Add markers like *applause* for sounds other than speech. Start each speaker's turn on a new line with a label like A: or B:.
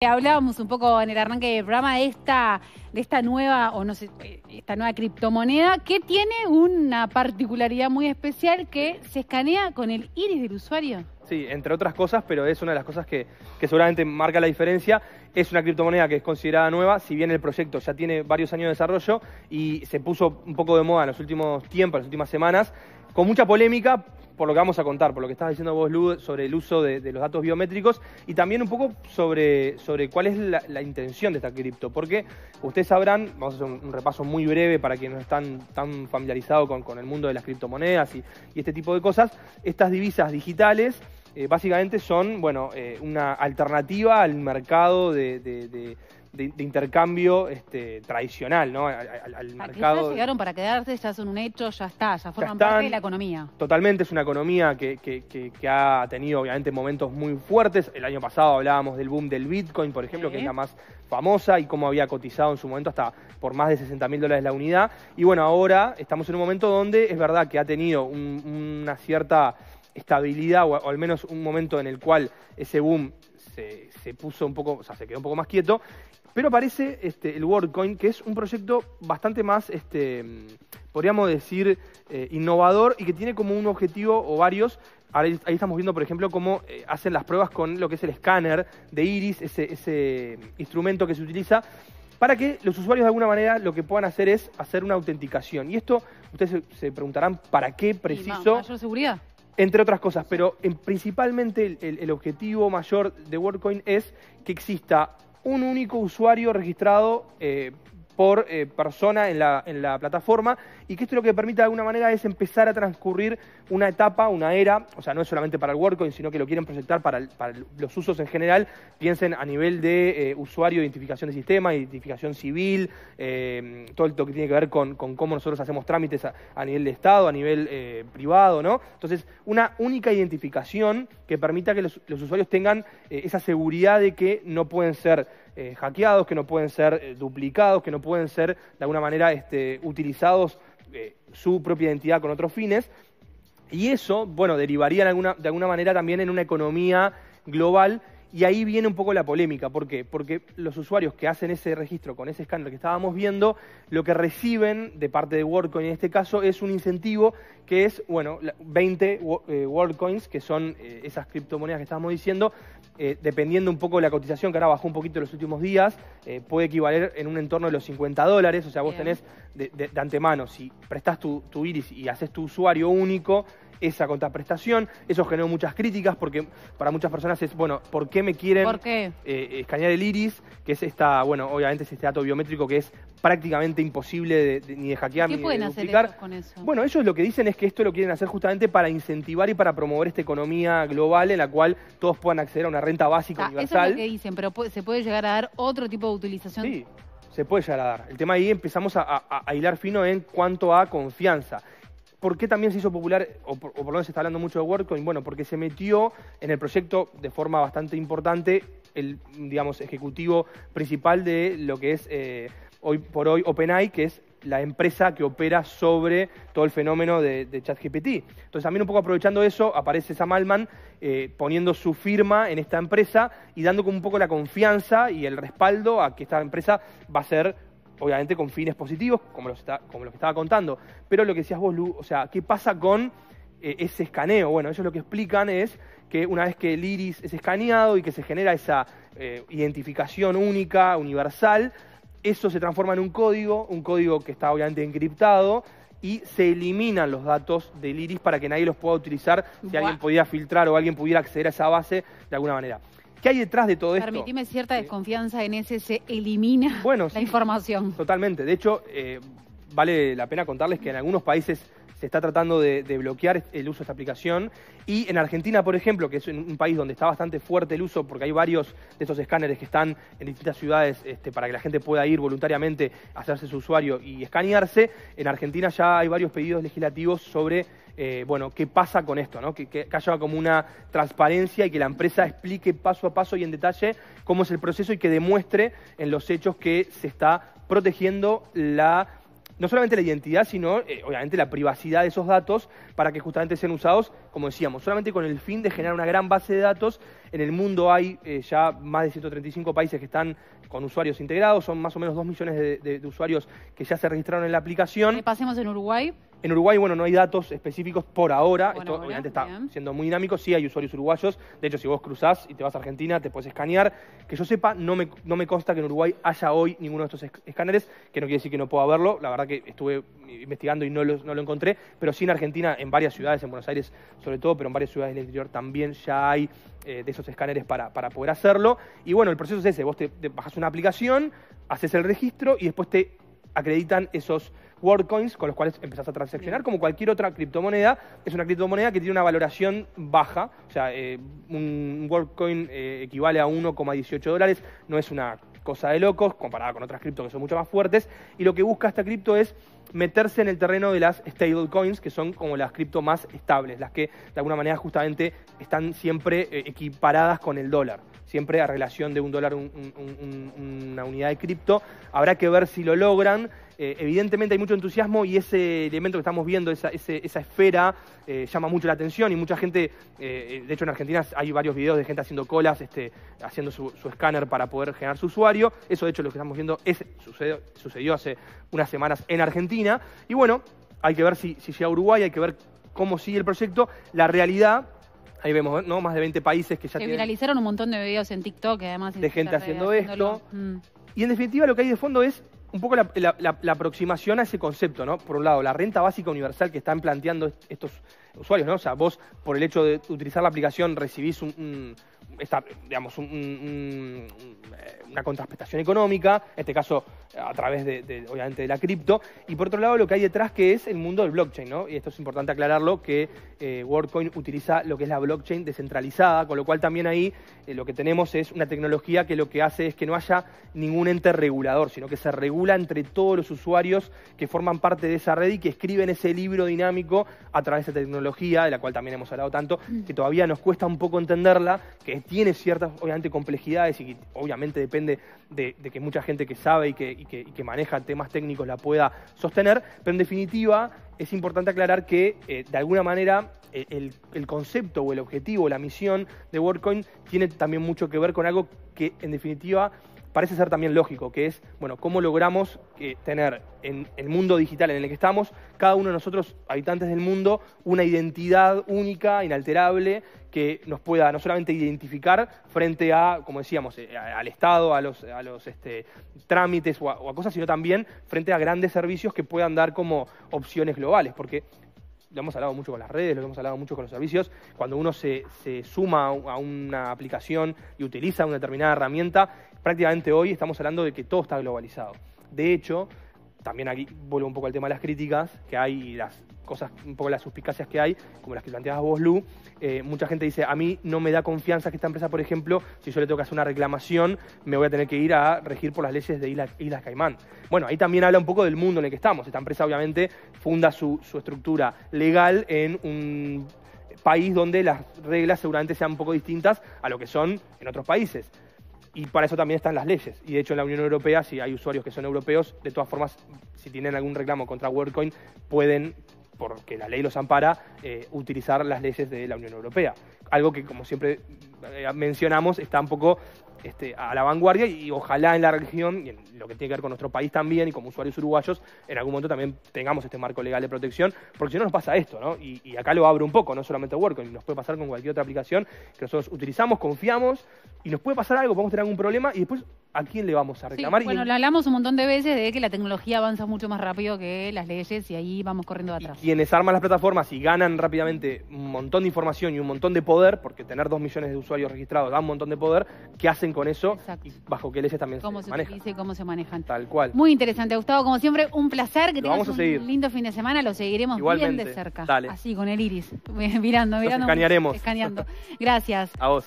A: Eh, hablábamos un poco en el arranque del programa de esta, de esta nueva, o no sé, eh, esta nueva criptomoneda que tiene una particularidad muy especial que se escanea con el iris del usuario.
B: Sí, entre otras cosas, pero es una de las cosas que, que seguramente marca la diferencia. Es una criptomoneda que es considerada nueva, si bien el proyecto ya tiene varios años de desarrollo y se puso un poco de moda en los últimos tiempos, en las últimas semanas, con mucha polémica por lo que vamos a contar, por lo que estás diciendo vos, Lud, sobre el uso de, los datos biométricos y también un poco sobre, sobre cuál es la, intención de esta cripto. Porque ustedes sabrán, vamos a hacer un, repaso muy breve para quienes no están tan familiarizados con, el mundo de las criptomonedas y, este tipo de cosas, estas divisas digitales. Eh, básicamente son, bueno, eh, una alternativa al mercado de de, intercambio este, tradicional, ¿no? Al, ah, mercado. Ya llegaron
A: para quedarse, ya son un hecho, ya está, ya forman parte de la economía.
B: Totalmente, es una economía que, que, ha tenido obviamente momentos muy fuertes. El año pasado hablábamos del boom del Bitcoin, por ejemplo, que es la más famosa y cómo había cotizado en su momento hasta por más de sesenta mil dólares la unidad. Y bueno, ahora estamos en un momento donde es verdad que ha tenido una cierta estabilidad o, al menos un momento en el cual ese boom se, se, puso un poco, o sea, se quedó un poco más quieto. Pero aparece este, el WorldCoin, que es un proyecto bastante más, este, podríamos decir, eh, innovador y que tiene como un objetivo o varios Ahí, estamos viendo, por ejemplo, cómo eh, hacen las pruebas con lo que es el escáner de iris, ese, ese, instrumento que se utiliza, para que los usuarios de alguna manera lo que puedan hacer es hacer una autenticación. Y esto, ustedes se, preguntarán, ¿para qué preciso? ¿Mayor seguridad? Entre otras cosas, pero en, principalmente el, objetivo mayor de WorldCoin es que exista un único usuario registrado eh, por eh, persona en la, en la plataforma y que esto lo que permita de alguna manera es empezar a transcurrir una etapa, una era, o sea, no es solamente para el WorkCoin, sino que lo quieren proyectar para, los usos en general, piensen a nivel de eh, usuario, identificación de sistema, identificación civil, eh, todo lo que tiene que ver con, con cómo nosotros hacemos trámites a, nivel de Estado, a nivel eh, privado, ¿no? Entonces, una única identificación que permita que los usuarios tengan esa seguridad de que no pueden ser eh, hackeados, que no pueden ser eh, duplicados, que no pueden ser de alguna manera este, utilizados eh, su propia identidad con otros fines. Y eso, bueno, derivaría alguna, de alguna manera también en una economía global y ahí viene un poco la polémica. ¿Por qué? Porque los usuarios que hacen ese registro con ese escándalo que estábamos viendo, lo que reciben de parte de WorldCoin en este caso es un incentivo que es, bueno, 20 eh, WorldCoins, que son eh, esas criptomonedas que estábamos diciendo, eh, dependiendo un poco de la cotización, que ahora bajó un poquito en los últimos días, puede equivaler en un entorno de los 50 dólares. O sea, vos tenés de, de, antemano, si prestás tu Iris y haces tu usuario único, esa contraprestación. Eso generó muchas críticas porque para muchas personas es, bueno, ¿por qué me quieren eh, escanear el iris? Que es esta, bueno, obviamente es este dato biométrico que es prácticamente imposible de, ni de hackear ¿Qué pueden hacer con eso? Bueno, ellos lo que dicen es que esto lo quieren hacer justamente para incentivar y para promover esta economía global en la cual todos puedan acceder a una renta básica universal. Ah, eso es lo que
A: dicen, pero se puede llegar a dar otro tipo de utilización. Sí
B: se puede llegar a dar. El tema ahí empezamos a, hilar fino en cuanto a confianza. ¿Por qué también se hizo popular, o por, lo menos se está hablando mucho de WorkCoin? Bueno, porque se metió en el proyecto de forma bastante importante el, digamos, ejecutivo principal de lo que es eh, hoy por hoy OpenAI, que es la empresa que opera sobre todo el fenómeno de, ChatGPT. Entonces, también un poco aprovechando eso, aparece Sam Altman eh, poniendo su firma en esta empresa y dando como un poco la confianza y el respaldo a que esta empresa va a ser obviamente con fines positivos, como los, está, como que estaba contando. Pero lo que decías vos, Lu, o sea, ¿qué pasa con eh, ese escaneo? Bueno, ellos lo que explican es que una vez que el iris es escaneado y que se genera esa eh, identificación única, universal, eso se transforma en un código, un código que está obviamente encriptado, y se eliminan los datos del iris para que nadie los pueda utilizar si alguien podía filtrar o alguien pudiera acceder a esa base de alguna manera. ¿Qué hay detrás de todo esto? Permitime
A: cierta desconfianza en ese, se elimina la información.
B: Totalmente. De hecho, eh, vale la pena contarles que en algunos países se está tratando de, bloquear el uso de esta aplicación. Y en Argentina, por ejemplo, que es un país donde está bastante fuerte el uso, porque hay varios de esos escáneres que están en distintas ciudades este, para que la gente pueda ir voluntariamente, a hacerse su usuario y escanearse, en Argentina ya hay varios pedidos legislativos sobre eh, bueno, qué pasa con esto, que, que, haya como una transparencia y que la empresa explique paso a paso y en detalle cómo es el proceso y que demuestre en los hechos que se está protegiendo la no solamente la identidad, sino eh, obviamente la privacidad de esos datos para que justamente sean usados, como decíamos, solamente con el fin de generar una gran base de datos en el mundo hay eh, ya más de 135 países que están con usuarios integrados, son más o menos 2 millones de, usuarios que ya se registraron en la aplicación. Eh, pasemos en Uruguay. En Uruguay, bueno, no hay datos específicos por ahora. Esto obviamente está siendo muy dinámico. Sí hay usuarios uruguayos. De hecho, si vos cruzás y te vas a Argentina, te puedes escanear. Que yo sepa, no me, no me consta que en Uruguay haya hoy ninguno de estos escáneres, que no quiere decir que no pueda haberlo. La verdad que estuve investigando y no lo, encontré, pero sí en Argentina, en varias ciudades, en Buenos Aires sobre todo, pero en varias ciudades del interior también ya hay eh, de esos escáneres para, poder hacerlo. Y bueno, el proceso es ese, vos te, bajas una aplicación, haces el registro y después te acreditan esos WordCoins con los cuales empezás a transaccionar. Como cualquier otra criptomoneda, es una criptomoneda que tiene una valoración baja. O sea, eh, un WordCoin eh, equivale a 1,18 dólares. No es una cosa de locos comparada con otras cripto que son mucho más fuertes. Y lo que busca esta cripto es meterse en el terreno de las stablecoins, que son como las cripto más estables, las que de alguna manera justamente están siempre eh, equiparadas con el dólar siempre a relación de un dólar una unidad de cripto. Habrá que ver si lo logran. Eh, evidentemente hay mucho entusiasmo y ese elemento que estamos viendo, esa, esfera, eh, llama mucho la atención y mucha gente, eh, de hecho en Argentina hay varios videos de gente haciendo colas, este, haciendo su, escáner para poder generar su usuario. Eso de hecho lo que estamos viendo es, sucedió, sucedió hace unas semanas en Argentina. Y bueno, hay que ver si, si llega a Uruguay, hay que ver cómo sigue el proyecto. La realidad Ahí vemos, ¿no? Más de 20 países que ya que tienen...
A: viralizaron un montón de videos en TikTok, además. De gente haciendo esto.
B: Mm. Y en definitiva lo que hay de fondo es un poco la, aproximación a ese concepto, ¿no? Por un lado, la renta básica universal que están planteando estos usuarios, ¿no? O sea, vos, por el hecho de utilizar la aplicación, recibís un esta, digamos, una contraspectación económica, en este caso a través de, obviamente, de la cripto, y por otro lado lo que hay detrás que es el mundo del blockchain, ¿no? Y esto es importante aclararlo, que eh, Wordcoin utiliza lo que es la blockchain descentralizada, con lo cual también ahí eh, lo que tenemos es una tecnología que lo que hace es que no haya ningún ente regulador, sino que se regula entre todos los usuarios que forman parte de esa red y que escriben ese libro dinámico a través de tecnología, de la cual también hemos hablado tanto, mm. que todavía nos cuesta un poco entenderla, que es tiene ciertas, obviamente, complejidades y obviamente depende de, que mucha gente que sabe y que, maneja temas técnicos la pueda sostener, pero en definitiva es importante aclarar que, eh, de alguna manera, e, el, concepto o el objetivo, o la misión de WordCoin tiene también mucho que ver con algo que, en definitiva, parece ser también lógico, que es, bueno, cómo logramos eh, tener en el mundo digital en el que estamos, cada uno de nosotros, habitantes del mundo, una identidad única, inalterable, que nos pueda no solamente identificar frente a, como decíamos, eh, al Estado, a los, a los este, trámites o a, o a cosas, sino también frente a grandes servicios que puedan dar como opciones globales, porque lo hemos hablado mucho con las redes, lo hemos hablado mucho con los servicios, cuando uno se, se suma a una aplicación y utiliza una determinada herramienta, prácticamente hoy estamos hablando de que todo está globalizado. De hecho, también aquí vuelvo un poco al tema de las críticas que hay y las cosas, un poco las suspicacias que hay, como las que planteabas vos, Lu. Eh, mucha gente dice, a mí no me da confianza que esta empresa, por ejemplo, si yo le tengo que hacer una reclamación, me voy a tener que ir a regir por las leyes de Islas, Caimán. Bueno, ahí también habla un poco del mundo en el que estamos. Esta empresa obviamente funda su, su estructura legal en un país donde las reglas seguramente sean un poco distintas a lo que son en otros países y para eso también están las leyes. Y de hecho en la Unión Europea, si hay usuarios que son europeos, de todas formas, si tienen algún reclamo contra WorldCoin, pueden, porque la ley los ampara, eh, utilizar las leyes de la Unión Europea. Algo que, como siempre eh, mencionamos, está un poco este, a la vanguardia y, ojalá en la región y en lo que tiene que ver con nuestro país también y como usuarios uruguayos en algún momento también tengamos este marco legal de protección porque si no nos pasa esto, ¿no? Y, acá lo abro un poco, no solamente WordCoin, nos puede pasar con cualquier otra aplicación que nosotros utilizamos, confiamos y nos puede pasar algo, podemos tener algún problema y después ¿a quién le vamos a reclamar? Sí, bueno, lo
A: hablamos un montón de veces de que la tecnología avanza mucho más rápido que las leyes y ahí vamos corriendo atrás.
B: quienes arman las plataformas y ganan rápidamente un montón de información y un montón de poder, porque tener dos millones de usuarios registrados da un montón de poder, que hacen con eso y bajo qué leyes también cómo se, y cómo se manejan. Tal cual.
A: Muy interesante, Gustavo. Como siempre, un placer. Que tengas vamos un lindo fin de semana. Lo seguiremos bien de cerca. Así, con el iris. *laughs* mirando, mirando. escanearemos. Escaneando. Gracias. A vos.